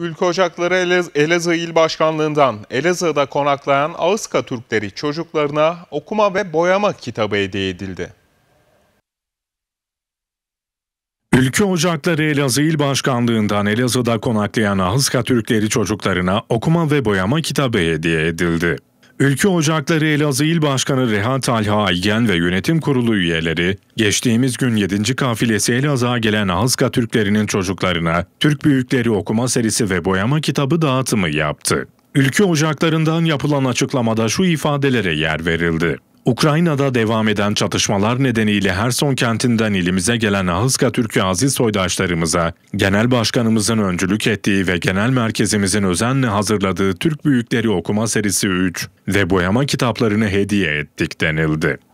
Ülke Ocakları Elaz Elazığ İl Başkanlığı'ndan Elazığ'da konaklayan Ağızka Türkleri çocuklarına okuma ve boyama kitabı hediye edildi. Ülke Ocakları Elazığ İl Başkanlığı'ndan Elazığ'da konaklayan Ahıska Türkleri çocuklarına okuma ve boyama kitabı hediye edildi. Ülke Ocakları Elazığ İl Başkanı Reha Talha Aygen ve yönetim kurulu üyeleri, geçtiğimiz gün 7. kafilesi Elazığ'a gelen Ahıska Türklerinin çocuklarına Türk Büyükleri okuma serisi ve boyama kitabı dağıtımı yaptı. Ülke ocaklarından yapılan açıklamada şu ifadelere yer verildi. Ukrayna'da devam eden çatışmalar nedeniyle Herson kentinden ilimize gelen Ahıska Türk'ü aziz soydaşlarımıza, Genel Başkanımızın öncülük ettiği ve genel merkezimizin özenle hazırladığı Türk Büyükleri Okuma Serisi 3 ve boyama kitaplarını hediye ettik denildi.